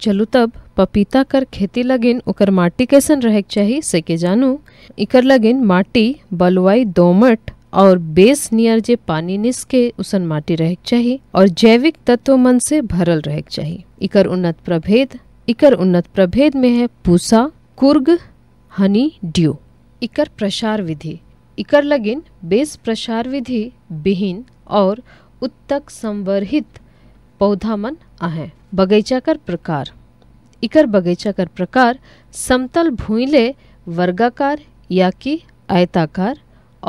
चलू तब पपीता कर खेती लगिन उकर माटी कैसन रह चाहिए से के जानू इकर लगिन माटी बलुआई दोमट और बेस नियर जे पानी निस के उसन माटी रह चाहिए और जैविक तत्व मन से भरल रह चाहिए इकर उन्नत प्रभेद इकर उन्नत प्रभेद में है पूसा कुर्ग हनी ड्यू इकर प्रसार विधि इकर लगिन बेस प्रसार विधि बिहीन और उत्तक संवर्हित पौधा मन आहे बगीचा कर प्रकार इकर बगीचा कर प्रकार समतल भूले वर्गाकार या कि आयताकार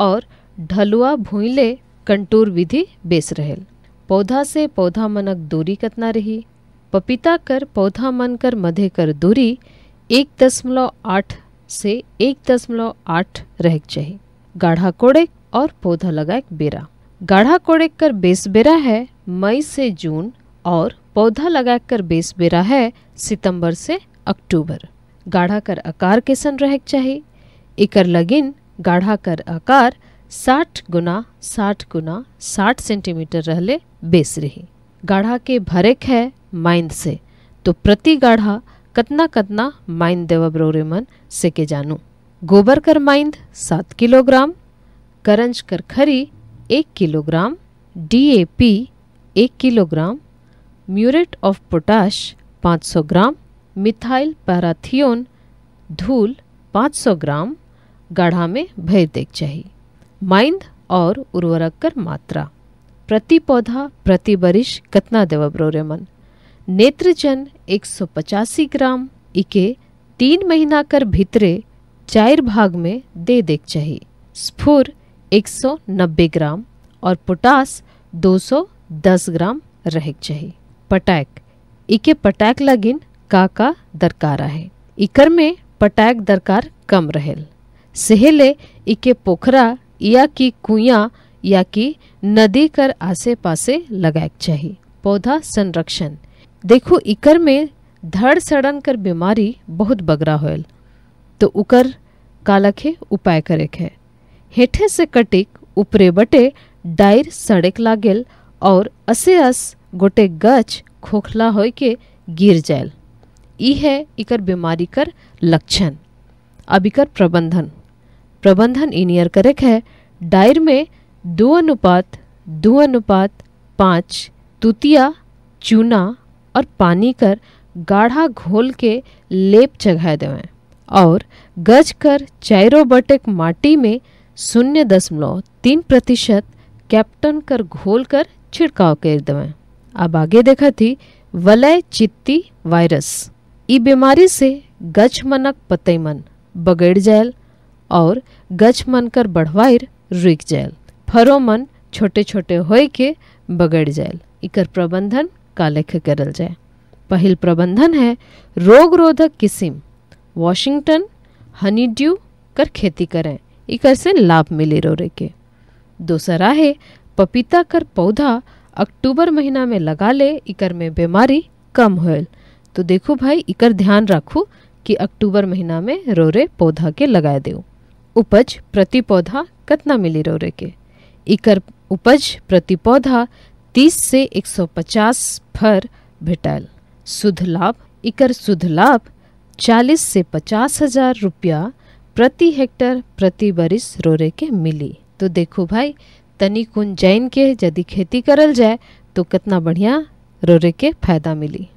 और ढलुआ भूले कंटूर विधि बेस रहेल पौधा से पौधा मनक दूरी कतना रही पपीता कर पौधा मन कर मधे कर दूरी एक दशमलव आठ से एक दशमलव आठ रह चाहिए गाढ़ा कोड़े और पौधा लगाए बेरा गाढ़ा कोड़े कर बेसबेरा है मई से जून और पौधा लगाकर बेसबेरा है सितंबर से अक्टूबर गाढ़ा कर आकार के सन रह चाहिए इकर लगिन गाढ़ा कर आकार 60 गुना 60 गुना 60 सेंटीमीटर रहले बेस रही गाढ़ा के भरेक है माइंद से तो प्रति गाढ़ा कतना कतना माइंद देवा रोरे मन से के जानू गोबर कर माइंद सात किलोग्राम करंज कर खरी एक किलोग्राम डीएपी एक kilogram muriate of potash 500 gram methyl parathion धूल 500 ग्राम गाढ़ा में भय देख चाहिए माइंद और उर्वरक कर मात्रा प्रति पौधा प्रति बरिश कितना देव ब्रोरेमन नेत्रजन एक सौ पचासी ग्राम इके तीन महीना कर भीतरे चार भाग में दे देख चाहिए स्फुर 190 ग्राम और पोटास 210 ग्राम रह चाहिए पटैक इके पटैक लगिन का का दरकार है इकर में पटैक दरकार कम रहेल सहेले इके पोखरा या कि कुया या कि नदी कर आसे पासे लगाए चाहिए पौधा संरक्षण देखो इकर में धड़ सड़न कर बीमारी बहुत बगरा होल तो उकर कालक है उपाय करे है हेठे से कटिक ऊपरे बटे डायर सड़क लागेल और असे अस गोटे गच खोखला हो के गिर जायल ई है इकर बीमारी कर लक्षण अब इकर प्रबंधन प्रबंधन इनियर करेक है डायर में दो अनुपात दो अनुपात पाँच तुतिया चूना और पानी कर गाढ़ा घोल के लेप चघा देवें और गज कर चारों बटक माटी में शून्य दशमलव तीन प्रतिशत कैप्टन कर घोल कर छिड़काव कर देवें अब आगे देखा थी वलय चित्ती वायरस ई बीमारी से मनक पतई मन बगड़ जायल और मन कर बढ़वाइर रुक जायल मन छोटे छोटे हो के बगड़ जायल इकर प्रबंधन का लेख करल जाए पहल प्रबंधन है रोग रोधक किस्म वॉशिंगटन हनीड्यू कर खेती करें एकर से लाभ मिले रे के दूसरा है पपीता कर पौधा अक्टूबर महीना में लगा ले इकर में बीमारी कम होल तो देखो भाई इकर ध्यान रखू कि अक्टूबर महीना में रोरे पौधा के लगाए दे उपज प्रति पौधा कितना मिली रोरे के इकर उपज प्रति पौधा 30 से 150 फर भेटल शुद्ध लाभ इकर शुद्ध लाभ 40 से पचास हजार रुपया प्रति हेक्टर प्रति बरिस रोरे के मिली तो देखो भाई तनी उन जैन के यदि खेती करल जाए तो कितना बढ़िया रोरे के फायदा मिली